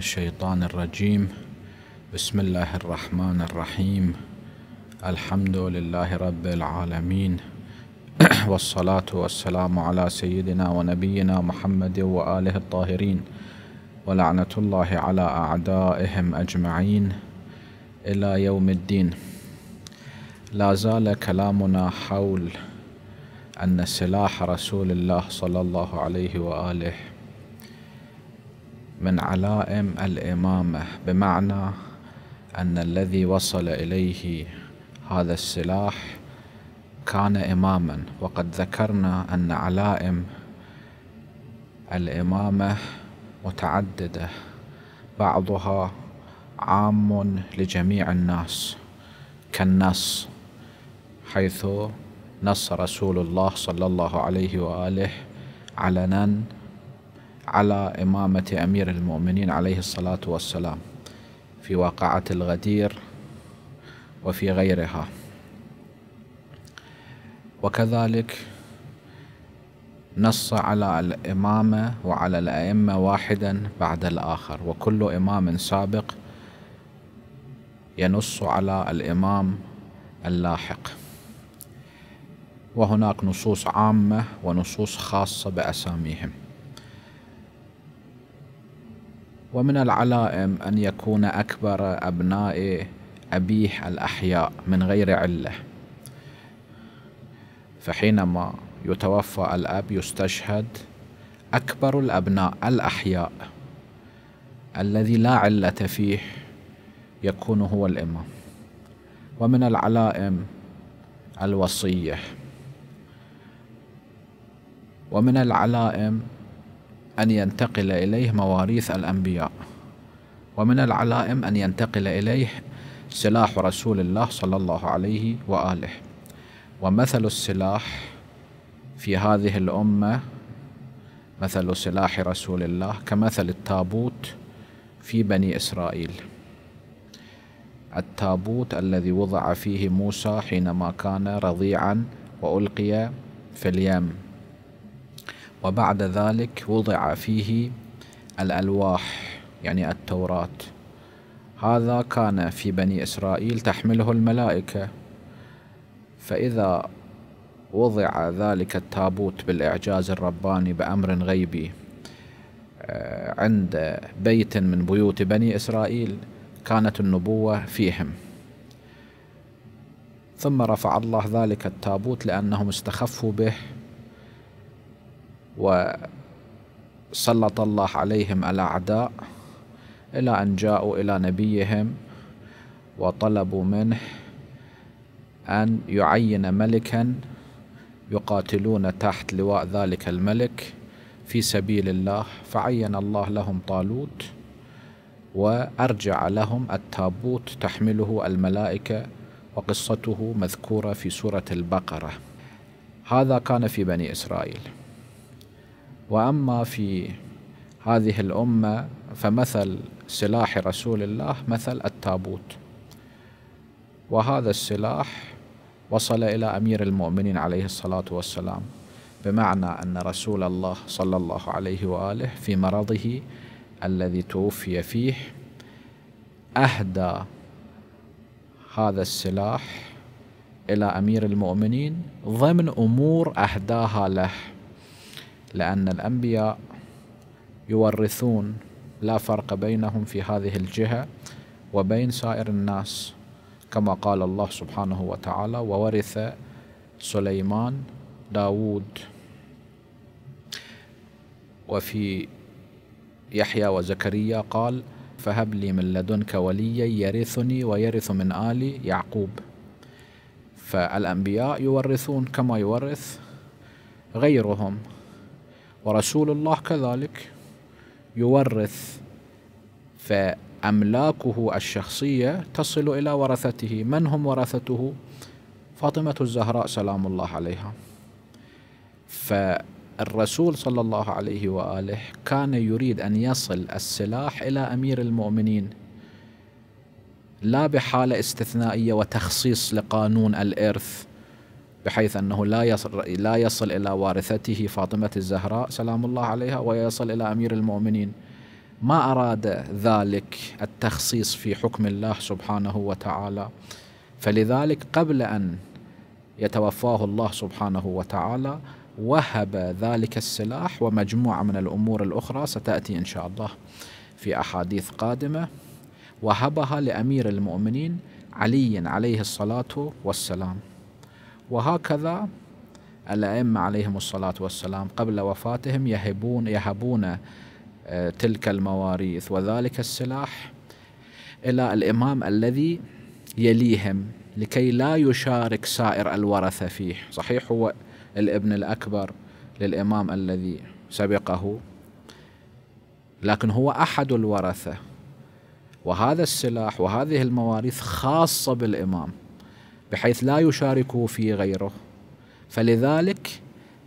الشيطان الرجيم بسم الله الرحمن الرحيم الحمد لله رب العالمين والصلاة والسلام على سيدنا ونبينا محمد وآله الطاهرين ولعنة الله على أعدائهم أجمعين إلى يوم الدين لا زال كلامنا حول أن سلاح رسول الله صلى الله عليه وآله من علائم الإمامة بمعنى أن الذي وصل إليه هذا السلاح كان إماما وقد ذكرنا أن علائم الإمامة متعددة بعضها عام لجميع الناس كالنص حيث نص رسول الله صلى الله عليه وآله علنا على إمامة أمير المؤمنين عليه الصلاة والسلام في واقعة الغدير وفي غيرها وكذلك نص على الإمامة وعلى الأئمة واحدا بعد الآخر وكل إمام سابق ينص على الإمام اللاحق وهناك نصوص عامة ونصوص خاصة بأساميهم ومن العلائم أن يكون أكبر أبناء أبيه الأحياء من غير علة فحينما يتوفى الأب يستشهد أكبر الأبناء الأحياء الذي لا علة فيه يكون هو الإمام ومن العلائم الوصية ومن العلائم أن ينتقل إليه مواريث الأنبياء ومن العلائم أن ينتقل إليه سلاح رسول الله صلى الله عليه وآله ومثل السلاح في هذه الأمة مثل سلاح رسول الله كمثل التابوت في بني إسرائيل التابوت الذي وضع فيه موسى حينما كان رضيعا وألقي في اليم وبعد ذلك وضع فيه الألواح يعني التوراة هذا كان في بني إسرائيل تحمله الملائكة فإذا وضع ذلك التابوت بالإعجاز الرباني بأمر غيبي آه، عند بيت من بيوت بني إسرائيل كانت النبوة فيهم ثم رفع الله ذلك التابوت لأنهم استخفوا به وسلط الله عليهم الأعداء إلى أن جاءوا إلى نبيهم وطلبوا منه أن يعين ملكا يقاتلون تحت لواء ذلك الملك في سبيل الله فعين الله لهم طالوت وأرجع لهم التابوت تحمله الملائكة وقصته مذكورة في سورة البقرة هذا كان في بني إسرائيل واما في هذه الامه فمثل سلاح رسول الله مثل التابوت وهذا السلاح وصل الى امير المؤمنين عليه الصلاه والسلام بمعنى ان رسول الله صلى الله عليه واله في مرضه الذي توفي فيه اهدى هذا السلاح الى امير المؤمنين ضمن امور اهداها له لأن الأنبياء يورثون لا فرق بينهم في هذه الجهة وبين سائر الناس كما قال الله سبحانه وتعالى وورث سليمان داود وفي يحيى وزكريا قال فهب لي من لدنك وليا يرثني ويرث من آل يعقوب فالأنبياء يورثون كما يورث غيرهم ورسول الله كذلك يورث فأملاكه الشخصية تصل إلى ورثته من هم ورثته؟ فاطمة الزهراء سلام الله عليها فالرسول صلى الله عليه وآله كان يريد أن يصل السلاح إلى أمير المؤمنين لا بحالة استثنائية وتخصيص لقانون الإرث بحيث أنه لا يصل, لا يصل إلى وارثته فاطمة الزهراء سلام الله عليها ويصل إلى أمير المؤمنين ما أراد ذلك التخصيص في حكم الله سبحانه وتعالى فلذلك قبل أن يتوفاه الله سبحانه وتعالى وهب ذلك السلاح ومجموعة من الأمور الأخرى ستأتي إن شاء الله في أحاديث قادمة وهبها لأمير المؤمنين علي عليه الصلاة والسلام وهكذا الأئمة عليهم الصلاة والسلام قبل وفاتهم يهبون يهبون آه، تلك المواريث وذلك السلاح إلى الإمام الذي يليهم لكي لا يشارك سائر الورثة فيه صحيح هو الابن الأكبر للإمام الذي سبقه لكن هو أحد الورثة وهذا السلاح وهذه المواريث خاصة بالإمام بحيث لا يشاركه في غيره فلذلك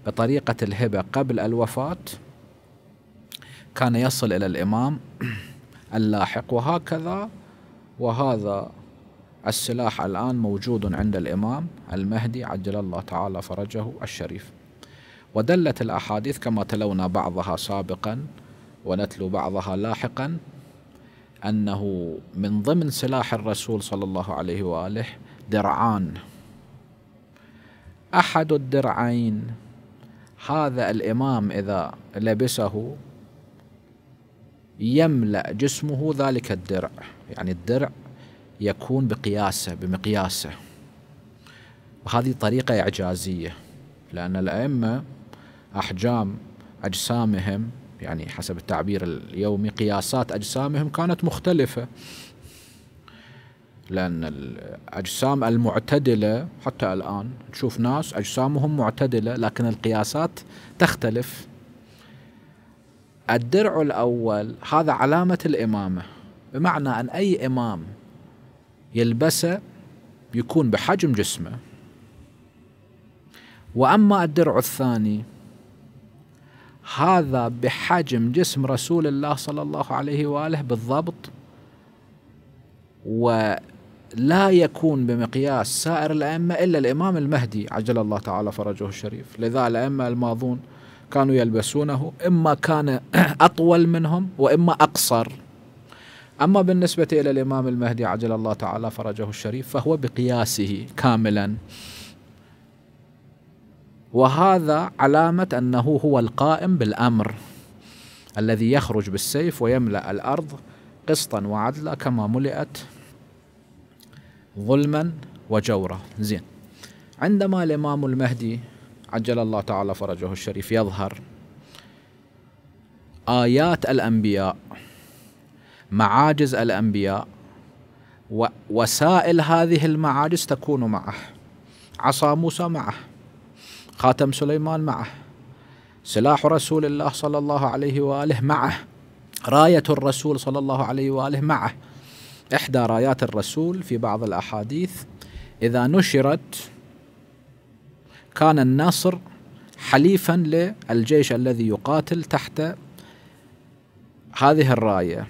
بطريقة الهبة قبل الوفاة كان يصل إلى الإمام اللاحق وهكذا وهذا السلاح الآن موجود عند الإمام المهدي عجل الله تعالى فرجه الشريف ودلت الأحاديث كما تلونا بعضها سابقا ونتلو بعضها لاحقا أنه من ضمن سلاح الرسول صلى الله عليه وآله درعان احد الدرعين هذا الامام اذا لبسه يملا جسمه ذلك الدرع يعني الدرع يكون بقياسه بمقياسه وهذه طريقه اعجازيه لان الائمه احجام اجسامهم يعني حسب التعبير اليومي قياسات اجسامهم كانت مختلفه لأن الأجسام المعتدلة حتى الآن تشوف ناس أجسامهم معتدلة لكن القياسات تختلف الدرع الأول هذا علامة الإمامة بمعنى أن أي إمام يلبسه يكون بحجم جسمه وأما الدرع الثاني هذا بحجم جسم رسول الله صلى الله عليه وآله بالضبط و لا يكون بمقياس سائر الأئمة إلا الإمام المهدي عجل الله تعالى فرجه الشريف لذا الأئمة الماضون كانوا يلبسونه إما كان أطول منهم وإما أقصر أما بالنسبة إلى الإمام المهدي عجل الله تعالى فرجه الشريف فهو بقياسه كاملا وهذا علامة أنه هو القائم بالأمر الذي يخرج بالسيف ويملأ الأرض قسطا وعدلا كما ملئت ظلما وجورا زين عندما الإمام المهدي عجل الله تعالى فرجه الشريف يظهر آيات الأنبياء معاجز الأنبياء ووسائل هذه المعاجز تكون معه عصا موسى معه خاتم سليمان معه سلاح رسول الله صلى الله عليه واله معه رايه الرسول صلى الله عليه واله معه إحدى رايات الرسول في بعض الأحاديث إذا نشرت كان النصر حليفا للجيش الذي يقاتل تحت هذه الراية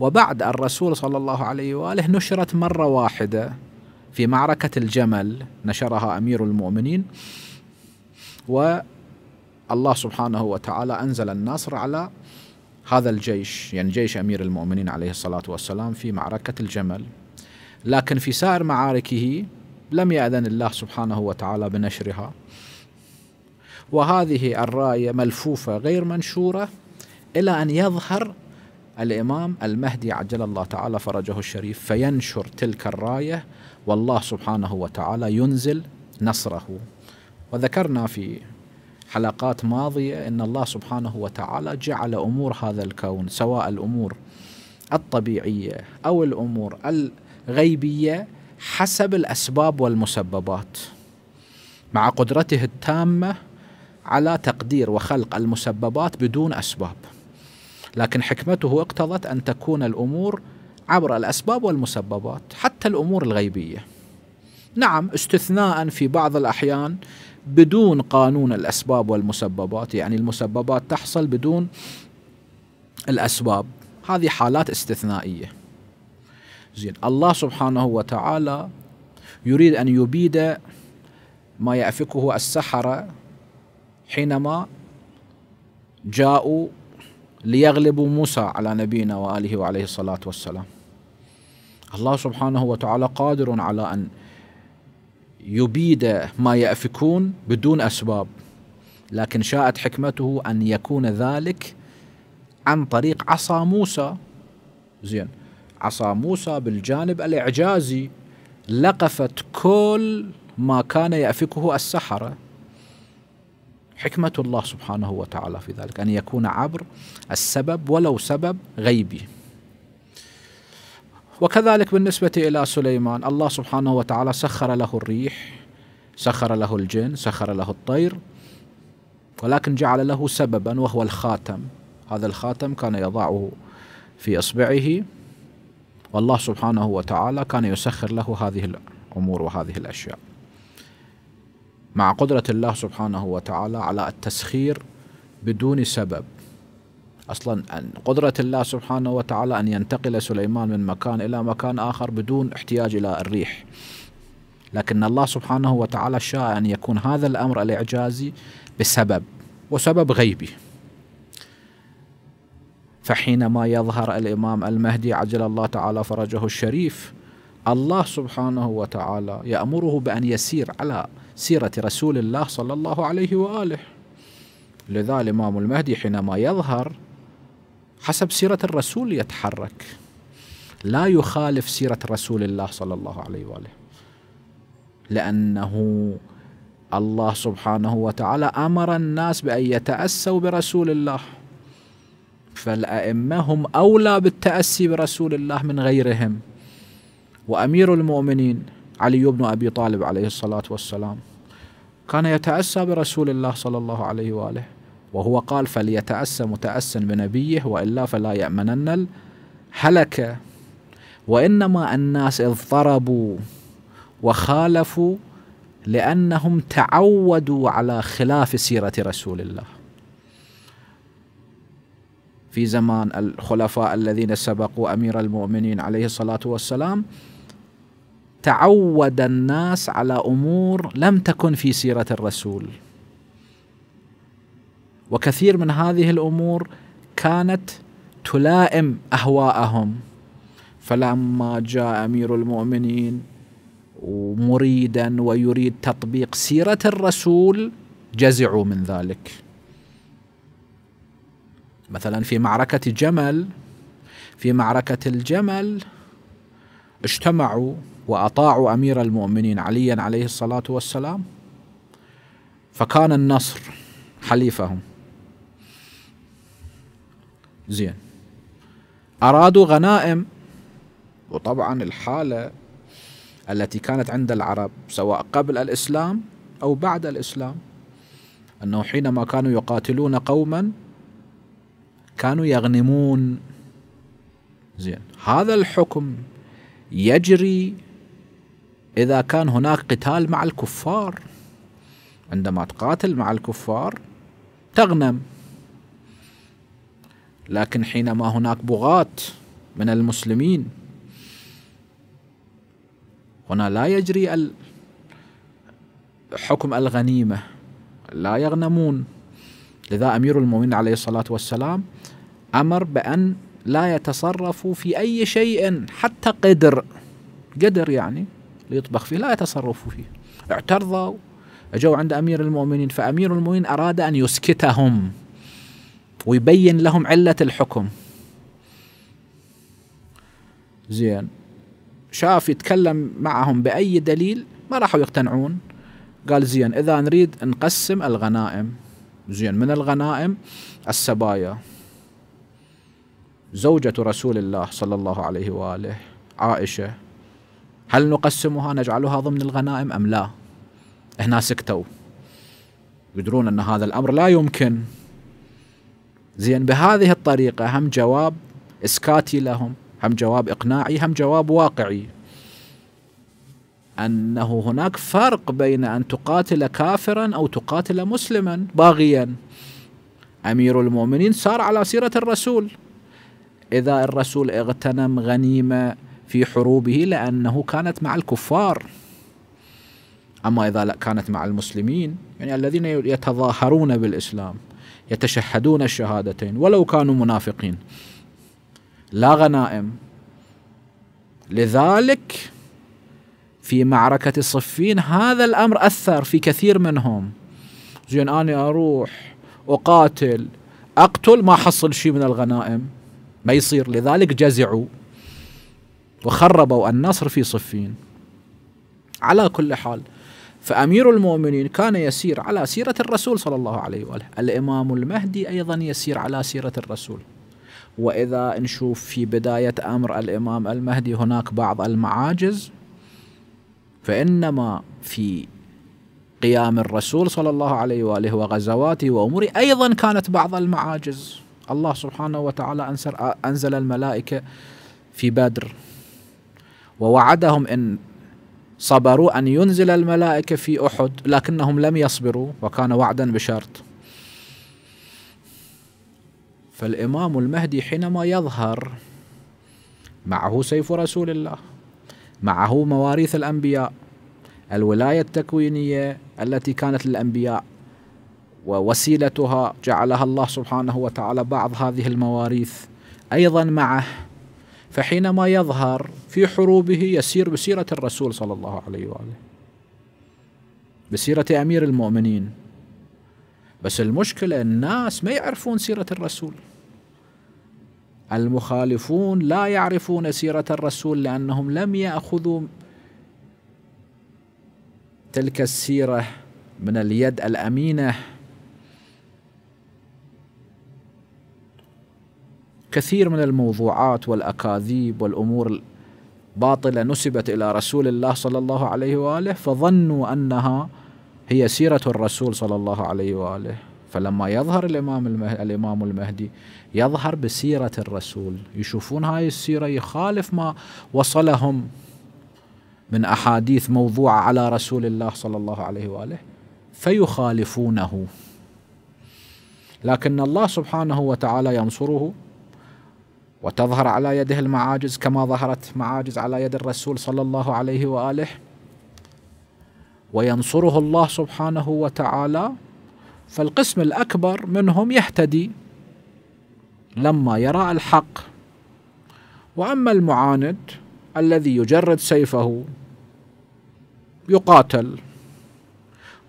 وبعد الرسول صلى الله عليه وآله نشرت مرة واحدة في معركة الجمل نشرها أمير المؤمنين والله سبحانه وتعالى أنزل النصر على هذا الجيش يعني جيش أمير المؤمنين عليه الصلاة والسلام في معركة الجمل لكن في سائر معاركه لم يأذن الله سبحانه وتعالى بنشرها وهذه الراية ملفوفة غير منشورة إلى أن يظهر الإمام المهدي عجل الله تعالى فرجه الشريف فينشر تلك الراية والله سبحانه وتعالى ينزل نصره وذكرنا في حلقات ماضيه ان الله سبحانه وتعالى جعل امور هذا الكون سواء الامور الطبيعيه او الامور الغيبيه حسب الاسباب والمسببات مع قدرته التامه على تقدير وخلق المسببات بدون اسباب لكن حكمته اقتضت ان تكون الامور عبر الاسباب والمسببات حتى الامور الغيبيه نعم استثناء في بعض الاحيان بدون قانون الأسباب والمسببات يعني المسببات تحصل بدون الأسباب هذه حالات استثنائية زين الله سبحانه وتعالى يريد أن يبيد ما يأفكه السحرة حينما جاءوا ليغلبوا موسى على نبينا وآله وعليه الصلاة والسلام الله سبحانه وتعالى قادر على أن يبيد ما يأفكون بدون أسباب لكن شاءت حكمته أن يكون ذلك عن طريق عصا موسى زين عصا موسى بالجانب الإعجازي لقفت كل ما كان يأفكه السحرة حكمة الله سبحانه وتعالى في ذلك أن يكون عبر السبب ولو سبب غيبي وكذلك بالنسبة إلى سليمان الله سبحانه وتعالى سخر له الريح سخر له الجن سخر له الطير ولكن جعل له سببا وهو الخاتم هذا الخاتم كان يضعه في إصبعه والله سبحانه وتعالى كان يسخر له هذه الأمور وهذه الأشياء مع قدرة الله سبحانه وتعالى على التسخير بدون سبب أصلا ان قدرة الله سبحانه وتعالى أن ينتقل سليمان من مكان إلى مكان آخر بدون احتياج إلى الريح لكن الله سبحانه وتعالى شاء أن يكون هذا الأمر الإعجازي بسبب وسبب غيبي فحينما يظهر الإمام المهدي عجل الله تعالى فرجه الشريف الله سبحانه وتعالى يأمره بأن يسير على سيرة رسول الله صلى الله عليه وآله لذا الإمام المهدي حينما يظهر حسب سيرة الرسول يتحرك لا يخالف سيرة رسول الله صلى الله عليه وآله لأنه الله سبحانه وتعالى أمر الناس بأن يتأسوا برسول الله فالأئمة هم أولى بالتأسي برسول الله من غيرهم وأمير المؤمنين علي بن أبي طالب عليه الصلاة والسلام كان يتأسى برسول الله صلى الله عليه وآله وهو قال فليتأس متأس بنبيه وإلا فلا يأمنن الهلكة وإنما الناس اضطربوا وخالفوا لأنهم تعودوا على خلاف سيرة رسول الله في زمان الخلفاء الذين سبقوا أمير المؤمنين عليه الصلاة والسلام تعود الناس على امور لم تكن في سيره الرسول وكثير من هذه الامور كانت تلائم اهواءهم فلما جاء امير المؤمنين مريدا ويريد تطبيق سيره الرسول جزعوا من ذلك مثلا في معركه جمل في معركه الجمل اجتمعوا واطاعوا امير المؤمنين عليا عليه الصلاه والسلام فكان النصر حليفهم زين أرادوا غنائم وطبعا الحالة التي كانت عند العرب سواء قبل الإسلام أو بعد الإسلام أنه حينما كانوا يقاتلون قوما كانوا يغنمون زين هذا الحكم يجري إذا كان هناك قتال مع الكفار عندما تقاتل مع الكفار تغنم لكن حينما هناك بغاة من المسلمين هنا لا يجري حكم الغنيمة لا يغنمون لذا أمير المؤمنين عليه الصلاة والسلام أمر بأن لا يتصرفوا في أي شيء حتى قدر قدر يعني ليطبخ فيه لا يتصرفوا فيه اعترضوا أجوا عند أمير المؤمنين فأمير المؤمنين أراد أن يسكتهم ويبين لهم علة الحكم زين شاف يتكلم معهم بأي دليل ما راحوا يقتنعون قال زين إذا نريد نقسم الغنائم زين من الغنائم السبايا زوجة رسول الله صلى الله عليه وآله عائشة هل نقسمها نجعلها ضمن الغنائم أم لا هنا سكتوا يدرون أن هذا الأمر لا يمكن زين بهذه الطريقة هم جواب إسكاتي لهم هم جواب إقناعي هم جواب واقعي أنه هناك فرق بين أن تقاتل كافرا أو تقاتل مسلما باغيا أمير المؤمنين صار على سيرة الرسول إذا الرسول اغتنم غنيمة في حروبه لأنه كانت مع الكفار أما إذا كانت مع المسلمين يعني الذين يتظاهرون بالإسلام يتشهدون الشهادتين ولو كانوا منافقين لا غنائم لذلك في معركة صفين هذا الأمر أثر في كثير منهم زين أنا أروح أقاتل أقتل ما حصل شيء من الغنائم ما يصير لذلك جزعوا وخربوا النصر في صفين على كل حال فأمير المؤمنين كان يسير على سيرة الرسول صلى الله عليه وآله الإمام المهدي أيضا يسير على سيرة الرسول وإذا نشوف في بداية أمر الإمام المهدي هناك بعض المعاجز فإنما في قيام الرسول صلى الله عليه وآله وغزواته وأموره أيضا كانت بعض المعاجز الله سبحانه وتعالى أنزل الملائكة في بدر ووعدهم إن صبروا أن ينزل الملائكة في أحد لكنهم لم يصبروا وكان وعدا بشرط فالإمام المهدي حينما يظهر معه سيف رسول الله معه مواريث الأنبياء الولاية التكوينية التي كانت للأنبياء ووسيلتها جعلها الله سبحانه وتعالى بعض هذه المواريث أيضا معه فحينما يظهر في حروبه يسير بسيرة الرسول صلى الله عليه وآله بسيرة أمير المؤمنين بس المشكلة الناس ما يعرفون سيرة الرسول المخالفون لا يعرفون سيرة الرسول لأنهم لم يأخذوا تلك السيرة من اليد الأمينة كثير من الموضوعات والاكاذيب والامور باطلة نسبت إلى رسول الله صلى الله عليه وآله فظنوا أنها هي سيرة الرسول صلى الله عليه وآله فلما يظهر الإمام المهدي, الإمام المهدي يظهر بسيرة الرسول يشوفون هاي السيرة يخالف ما وصلهم من أحاديث موضوعة على رسول الله صلى الله عليه وآله فيخالفونه لكن الله سبحانه وتعالى ينصره وتظهر على يده المعاجز كما ظهرت معاجز على يد الرسول صلى الله عليه واله وينصره الله سبحانه وتعالى فالقسم الاكبر منهم يهتدي لما يرى الحق واما المعاند الذي يجرد سيفه يقاتل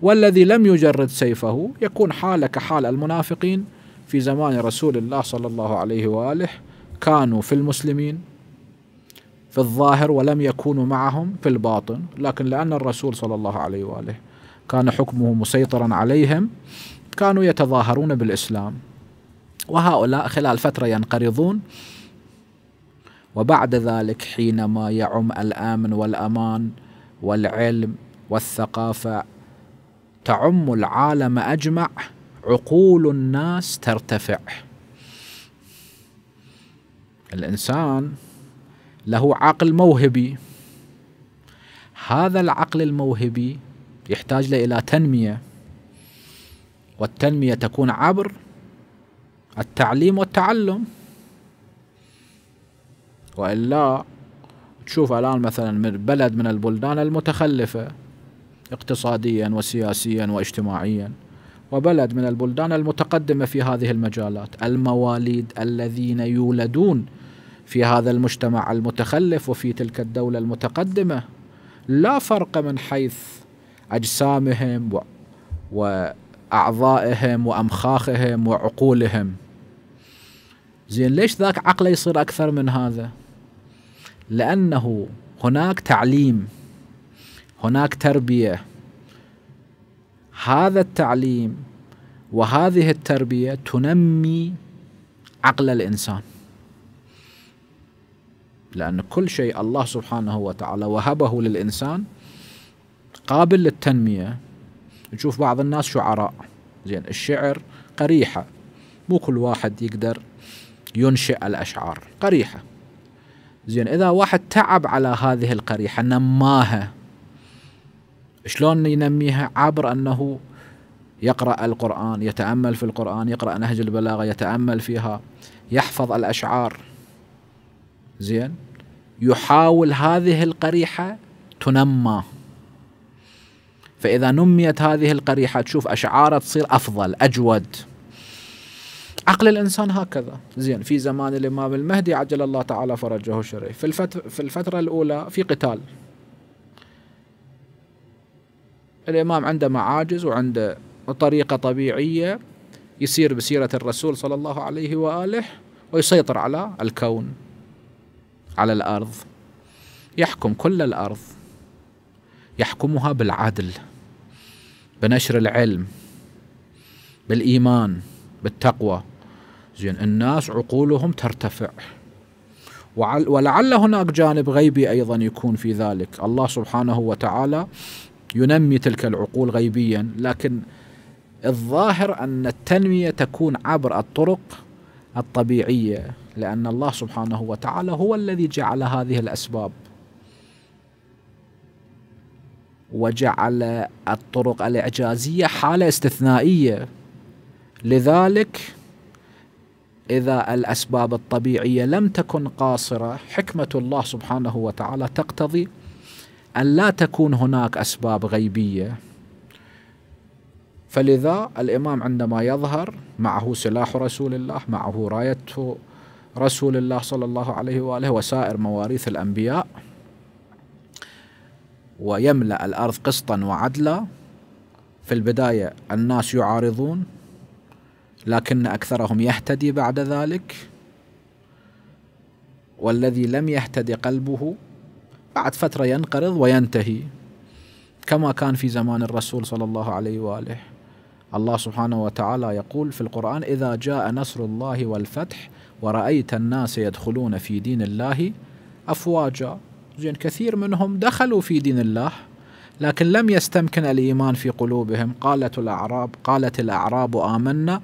والذي لم يجرد سيفه يكون حاله كحال المنافقين في زمان رسول الله صلى الله عليه واله كانوا في المسلمين في الظاهر ولم يكونوا معهم في الباطن لكن لأن الرسول صلى الله عليه وآله كان حكمه مسيطرا عليهم كانوا يتظاهرون بالإسلام وهؤلاء خلال فترة ينقرضون وبعد ذلك حينما يعم الامن والامان والعلم والثقافه تعم العالم اجمع عقول الناس ترتفع الإنسان له عقل موهبي هذا العقل الموهبي يحتاج إلى تنمية والتنمية تكون عبر التعليم والتعلم وإلا تشوف الآن مثلا من بلد من البلدان المتخلفة اقتصاديا وسياسيا واجتماعيا وبلد من البلدان المتقدمة في هذه المجالات المواليد الذين يولدون في هذا المجتمع المتخلف وفي تلك الدولة المتقدمة لا فرق من حيث أجسامهم وأعضائهم وأمخاخهم وعقولهم زين ليش ذاك عقله يصير أكثر من هذا لأنه هناك تعليم هناك تربية هذا التعليم وهذه التربية تنمي عقل الإنسان لأن كل شيء الله سبحانه وتعالى وهبه للإنسان قابل للتنمية نشوف بعض الناس شعراء زين الشعر قريحة مو كل واحد يقدر ينشئ الأشعار قريحة زين إذا واحد تعب على هذه القريحة نماها شلون ينميها عبر أنه يقرأ القرآن يتأمل في القرآن يقرأ نهج البلاغة يتأمل فيها يحفظ الأشعار زين يحاول هذه القريحة تنمى فإذا نميت هذه القريحة تشوف أشعاره تصير أفضل أجود عقل الإنسان هكذا زين في زمان الإمام المهدي عجل الله تعالى فرجه الشريف في, الفتر في الفترة الأولى في قتال الإمام عنده معاجز وعنده طريقة طبيعية يسير بسيرة الرسول صلى الله عليه وآله ويسيطر على الكون على الارض يحكم كل الارض يحكمها بالعدل بنشر العلم بالايمان بالتقوى زين الناس عقولهم ترتفع ولعل هناك جانب غيبي ايضا يكون في ذلك الله سبحانه وتعالى ينمي تلك العقول غيبيا لكن الظاهر ان التنميه تكون عبر الطرق الطبيعيه لأن الله سبحانه وتعالى هو الذي جعل هذه الأسباب وجعل الطرق الإعجازية حالة استثنائية لذلك إذا الأسباب الطبيعية لم تكن قاصرة حكمة الله سبحانه وتعالى تقتضي أن لا تكون هناك أسباب غيبية فلذا الإمام عندما يظهر معه سلاح رسول الله معه رايته رسول الله صلى الله عليه واله وسائر مواريث الانبياء ويملا الارض قسطا وعدلا في البدايه الناس يعارضون لكن اكثرهم يهتدي بعد ذلك والذي لم يهتدي قلبه بعد فتره ينقرض وينتهي كما كان في زمان الرسول صلى الله عليه واله الله سبحانه وتعالى يقول في القرآن إذا جاء نصر الله والفتح ورأيت الناس يدخلون في دين الله أفواجا زين كثير منهم دخلوا في دين الله لكن لم يستمكن الإيمان في قلوبهم قالت الأعراب قالت الأعراب آمنا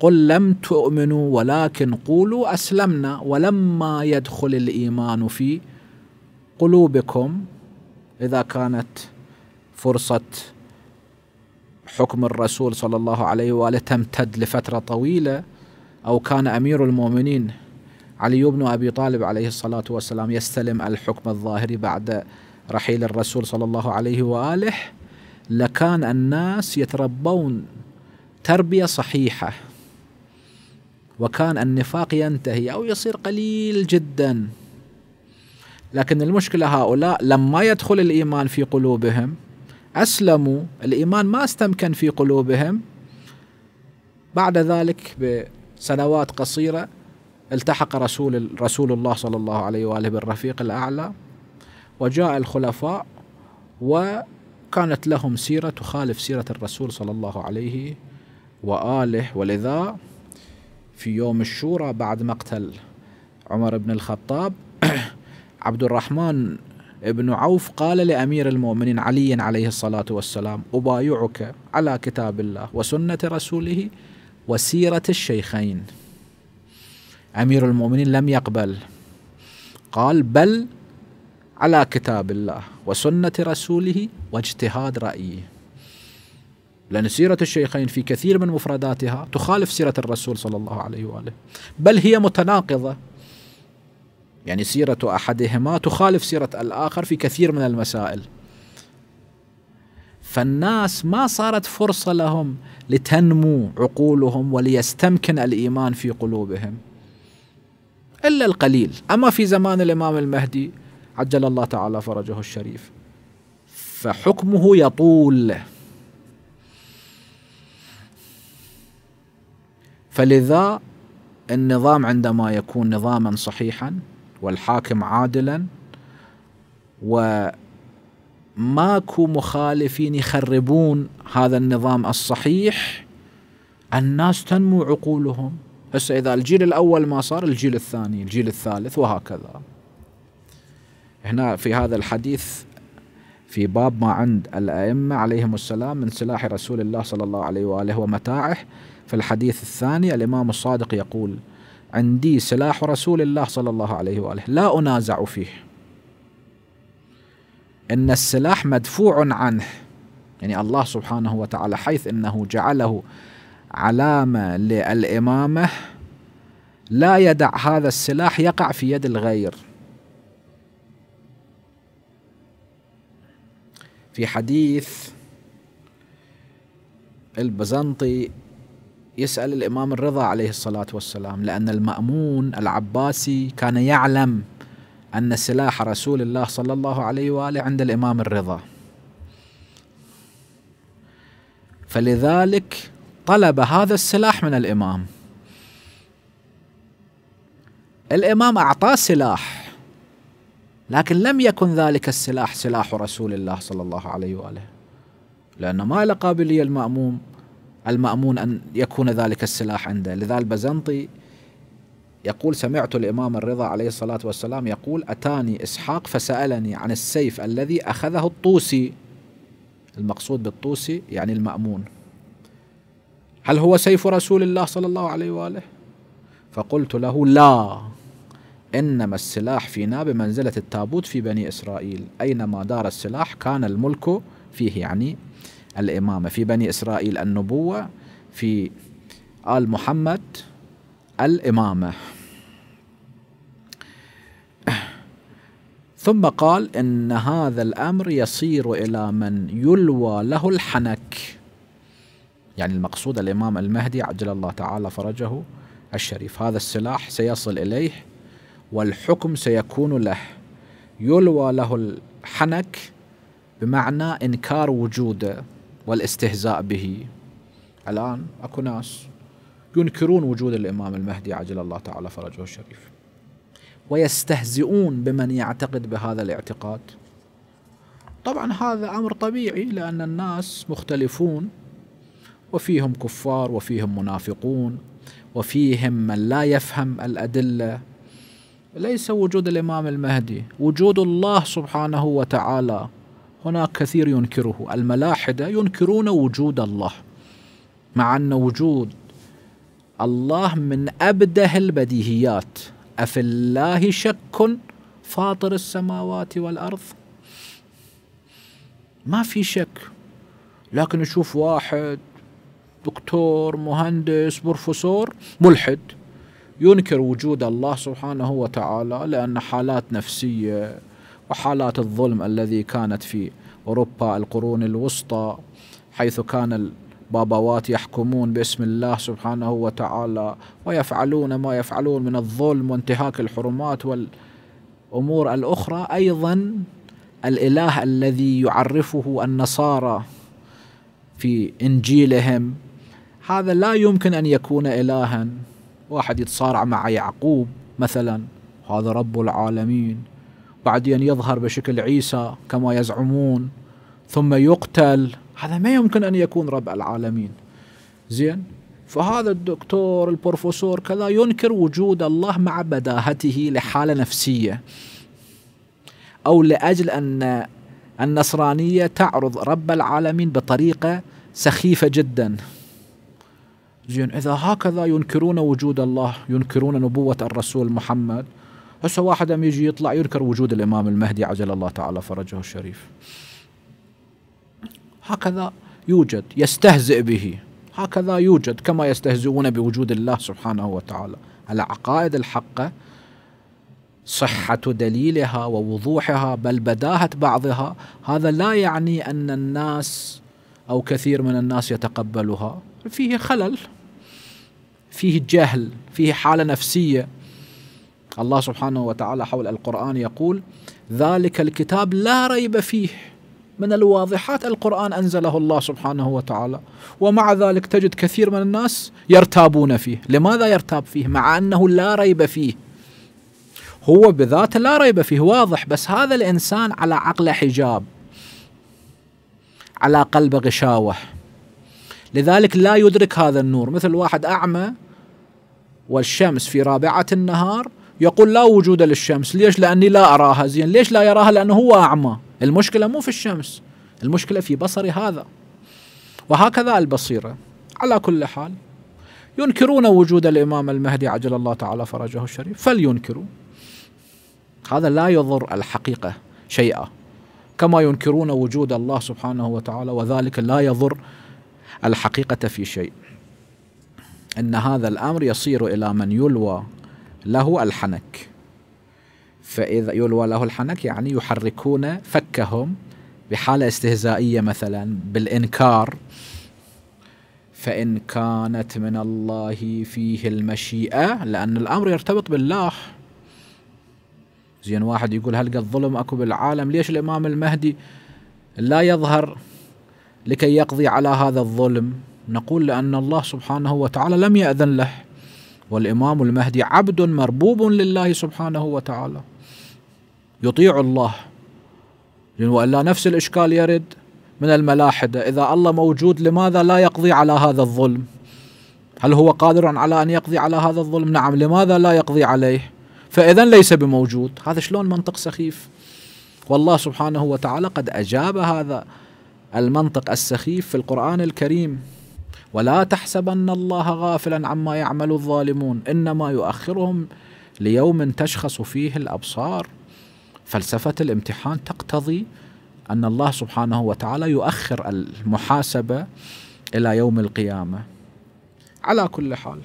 قل لم تؤمنوا ولكن قولوا أسلمنا ولما يدخل الإيمان في قلوبكم إذا كانت فرصة حكم الرسول صلى الله عليه وآله تمتد لفترة طويلة أو كان أمير المؤمنين علي بن أبي طالب عليه الصلاة والسلام يستلم الحكم الظاهري بعد رحيل الرسول صلى الله عليه وآله لكان الناس يتربون تربية صحيحة وكان النفاق ينتهي أو يصير قليل جدا لكن المشكلة هؤلاء لما يدخل الإيمان في قلوبهم أسلموا الإيمان ما استمكن في قلوبهم بعد ذلك سنوات قصيرة التحق رسول رسول الله صلى الله عليه واله بالرفيق الاعلى وجاء الخلفاء وكانت لهم سيرة تخالف سيرة الرسول صلى الله عليه واله ولذا في يوم الشورى بعد مقتل عمر بن الخطاب عبد الرحمن بن عوف قال لأمير المؤمنين علي عليه الصلاة والسلام أبايعك على كتاب الله وسنة رسوله وسيرة الشيخين أمير المؤمنين لم يقبل قال بل على كتاب الله وسنة رسوله واجتهاد رأيه لأن سيرة الشيخين في كثير من مفرداتها تخالف سيرة الرسول صلى الله عليه وآله بل هي متناقضة يعني سيرة أحدهما تخالف سيرة الآخر في كثير من المسائل فالناس ما صارت فرصة لهم لتنمو عقولهم وليستمكن الإيمان في قلوبهم إلا القليل أما في زمان الإمام المهدي عجل الله تعالى فرجه الشريف فحكمه يطول فلذا النظام عندما يكون نظاما صحيحا والحاكم عادلا و ماكو مخالفين يخربون هذا النظام الصحيح الناس تنمو عقولهم هسه اذا الجيل الاول ما صار الجيل الثاني الجيل الثالث وهكذا هنا في هذا الحديث في باب ما عند الائمه عليهم السلام من سلاح رسول الله صلى الله عليه واله ومتاعه في الحديث الثاني الامام الصادق يقول عندي سلاح رسول الله صلى الله عليه واله لا انازع فيه ان السلاح مدفوع عنه يعني الله سبحانه وتعالى حيث انه جعله علامه للامامه لا يدع هذا السلاح يقع في يد الغير في حديث البزنطي يسأل الإمام الرضا عليه الصلاة والسلام لأن المأمون العباسي كان يعلم أن سلاح رسول الله صلى الله عليه وآله عند الإمام الرضا فلذلك طلب هذا السلاح من الإمام الإمام أعطاه سلاح لكن لم يكن ذلك السلاح سلاح رسول الله صلى الله عليه وآله لأن ما لقابلية المأموم المأمون أن يكون ذلك السلاح عنده لذلك البزنطي يقول سمعت الإمام الرضا عليه الصلاة والسلام يقول أتاني إسحاق فسألني عن السيف الذي أخذه الطوسي المقصود بالطوسي يعني المأمون هل هو سيف رسول الله صلى الله عليه وآله فقلت له لا إنما السلاح فينا بمنزلة التابوت في بني إسرائيل أينما دار السلاح كان الملك فيه يعني الإمامة في بني إسرائيل النبوة في آل محمد الإمامة ثم قال ان هذا الامر يصير الى من يلوى له الحنك يعني المقصود الامام المهدي عجل الله تعالى فرجه الشريف هذا السلاح سيصل اليه والحكم سيكون له يلوى له الحنك بمعنى انكار وجوده والاستهزاء به الان اكو ناس ينكرون وجود الامام المهدي عجل الله تعالى فرجه الشريف ويستهزئون بمن يعتقد بهذا الاعتقاد طبعا هذا امر طبيعي لان الناس مختلفون وفيهم كفار وفيهم منافقون وفيهم من لا يفهم الادله ليس وجود الامام المهدي وجود الله سبحانه وتعالى هناك كثير ينكره الملاحده ينكرون وجود الله مع ان وجود الله من ابده البديهيات أفي الله شك فاطر السماوات والأرض ما في شك لكن نشوف واحد دكتور مهندس بروفيسور ملحد ينكر وجود الله سبحانه وتعالى لأن حالات نفسية وحالات الظلم الذي كانت في أوروبا القرون الوسطى حيث كان باباوات يحكمون باسم الله سبحانه وتعالى ويفعلون ما يفعلون من الظلم وانتهاك الحرمات والأمور الأخرى أيضا الإله الذي يعرفه النصارى في إنجيلهم هذا لا يمكن أن يكون إلها واحد يتصارع مع يعقوب مثلا هذا رب العالمين بعدين يظهر بشكل عيسى كما يزعمون ثم يقتل هذا ما يمكن أن يكون رب العالمين زين فهذا الدكتور البروفيسور كذا ينكر وجود الله مع بداهته لحالة نفسية أو لأجل أن النصرانية تعرض رب العالمين بطريقة سخيفة جدا زين إذا هكذا ينكرون وجود الله ينكرون نبوة الرسول محمد هسه واحد يجي يطلع ينكر وجود الإمام المهدي عجل الله تعالى فرجه الشريف هكذا يوجد يستهزئ به هكذا يوجد كما يستهزئون بوجود الله سبحانه وتعالى العقائد الحقة صحة دليلها ووضوحها بل بداهة بعضها هذا لا يعني أن الناس أو كثير من الناس يتقبلها فيه خلل فيه جهل فيه حالة نفسية الله سبحانه وتعالى حول القرآن يقول ذلك الكتاب لا ريب فيه من الواضحات القرآن أنزله الله سبحانه وتعالى ومع ذلك تجد كثير من الناس يرتابون فيه لماذا يرتاب فيه مع أنه لا ريب فيه هو بذاته لا ريب فيه واضح بس هذا الإنسان على عقله حجاب على قلبه غشاوة لذلك لا يدرك هذا النور مثل واحد أعمى والشمس في رابعة النهار يقول لا وجود للشمس ليش لأني لا أراها زين ليش لا يراها لأنه هو أعمى المشكلة مو في الشمس المشكلة في بصري هذا وهكذا البصيرة على كل حال ينكرون وجود الإمام المهدي عجل الله تعالى فرجه الشريف فلينكروا هذا لا يضر الحقيقة شيئا كما ينكرون وجود الله سبحانه وتعالى وذلك لا يضر الحقيقة في شيء أن هذا الأمر يصير إلى من يلوى له الحنك فإذا يلوى له الحنك يعني يحركون فكهم بحالة استهزائية مثلا بالإنكار فإن كانت من الله فيه المشيئة لأن الأمر يرتبط بالله زين واحد يقول هل قد ظلم أكو بالعالم ليش الإمام المهدي لا يظهر لكي يقضي على هذا الظلم نقول لأن الله سبحانه وتعالى لم يأذن له والإمام المهدي عبد مربوب لله سبحانه وتعالى يطيع الله وإلا نفس الإشكال يرد من الملاحدة إذا الله موجود لماذا لا يقضي على هذا الظلم هل هو قادر على أن يقضي على هذا الظلم نعم لماذا لا يقضي عليه فإذا ليس بموجود هذا شلون منطق سخيف والله سبحانه وتعالى قد أجاب هذا المنطق السخيف في القرآن الكريم ولا تحسبن الله غافلا عما يعمل الظالمون إنما يؤخرهم ليوم تشخص فيه الأبصار فلسفة الامتحان تقتضي أن الله سبحانه وتعالى يؤخر المحاسبة إلى يوم القيامة على كل حال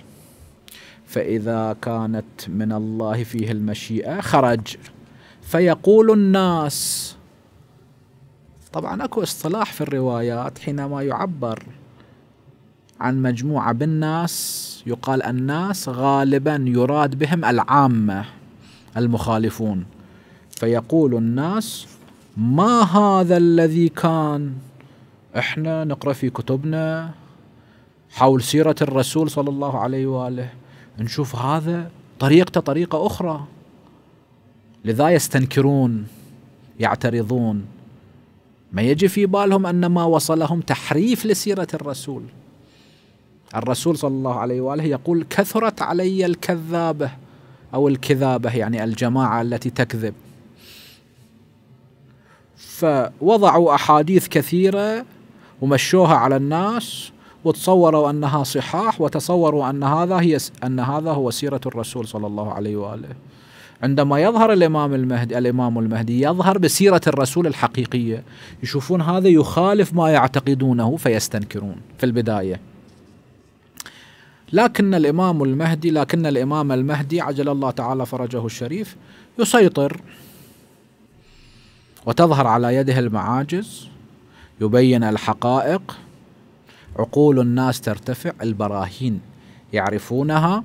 فإذا كانت من الله فيه المشيئة خرج فيقول الناس طبعا اكو اصطلاح في الروايات حينما يعبر عن مجموعة بالناس يقال الناس غالبا يراد بهم العامة المخالفون فيقول الناس ما هذا الذي كان احنا نقرا في كتبنا حول سيره الرسول صلى الله عليه واله نشوف هذا طريقته طريقه اخرى لذا يستنكرون يعترضون ما يجي في بالهم ان ما وصلهم تحريف لسيره الرسول الرسول صلى الله عليه واله يقول كثرت علي الكذابه او الكذابه يعني الجماعه التي تكذب فوضعوا أحاديث كثيرة ومشوها على الناس وتصوروا أنها صحاح وتصوروا أن هذا هي أن هذا هو سيرة الرسول صلى الله عليه وآله عندما يظهر الإمام المهدي الإمام المهدي يظهر بسيرة الرسول الحقيقية يشوفون هذا يخالف ما يعتقدونه فيستنكرون في البداية لكن الإمام المهدي لكن الإمام المهدي عجل الله تعالى فرجه الشريف يسيطر وتظهر على يده المعاجز يبين الحقائق عقول الناس ترتفع البراهين يعرفونها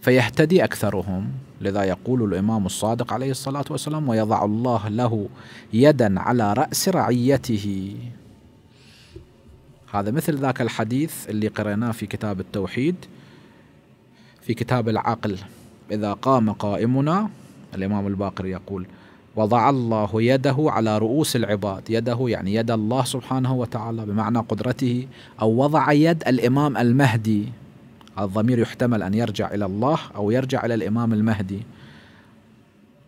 فيهتدي اكثرهم لذا يقول الامام الصادق عليه الصلاه والسلام ويضع الله له يدا على راس رعيته هذا مثل ذاك الحديث اللي قرأناه في كتاب التوحيد في كتاب العقل إذا قام قائمنا الإمام الباقر يقول وضع الله يده على رؤوس العباد يده يعني يد الله سبحانه وتعالى بمعنى قدرته أو وضع يد الإمام المهدي الضمير يحتمل أن يرجع إلى الله أو يرجع إلى الإمام المهدي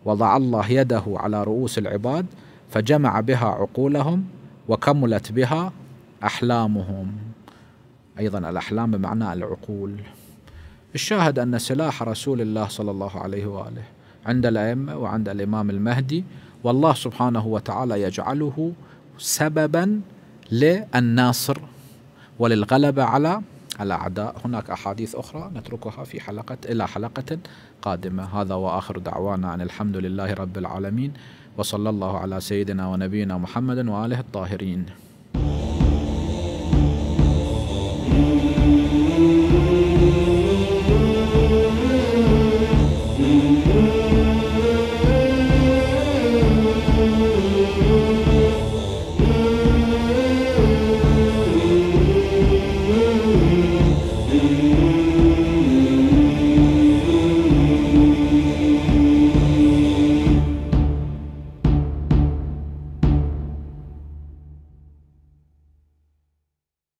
وضع الله يده على رؤوس العباد فجمع بها عقولهم وكملت بها أحلامهم أيضا الأحلام بمعنى العقول الشاهد أن سلاح رسول الله صلى الله عليه وآله عند الأئمة وعند الإمام المهدي والله سبحانه وتعالى يجعله سببا للناصر وللغلبة على الأعداء هناك أحاديث أخرى نتركها في حلقة إلى حلقة قادمة هذا وآخر دعوانا أن الحمد لله رب العالمين وصلى الله على سيدنا ونبينا محمد وآله الطاهرين